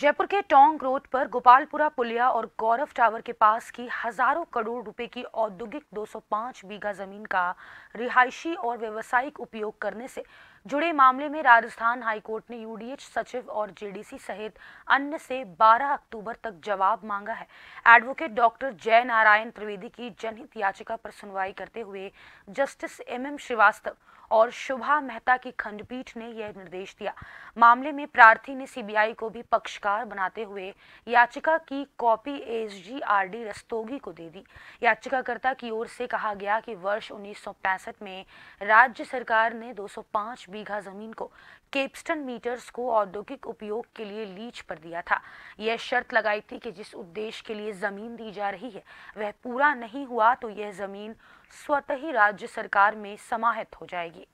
जयपुर के टोंग रोड पर गोपालपुरा पुलिया और गौरव टावर के पास की हजारों करोड़ रुपए की औद्योगिक 205 बीघा जमीन का रिहायशी और व्यावसायिक उपयोग करने से जुड़े मामले में राजस्थान हाईकोर्ट ने यूडीएच सचिव और जेडीसी सहित अन्य से 12 अक्टूबर तक जवाब मांगा है एडवोकेट डॉक्टर जय नारायण त्रिवेदी की जनहित याचिका पर सुनवाई करते हुए जस्टिस एम एम श्रीवास्तव और शुभा मेहता की खंडपीठ ने यह निर्देश दिया मामले में प्रार्थी ने सीबीआई को भी पक्षकार बनाते हुए याचिका की कॉपी एसजीआरडी रस्तोगी को दे दी याचिकाकर्ता की ओर से कहा गया कि वर्ष उन्नीस में राज्य सरकार ने 205 बीघा जमीन को केप्स्टन मीटर्स को औद्योगिक उपयोग के लिए लीज पर दिया था यह शर्त लगाई थी कि जिस उद्देश्य के लिए जमीन दी जा रही है वह पूरा नहीं हुआ तो यह जमीन स्वतः ही राज्य सरकार में समाहित हो जाएगी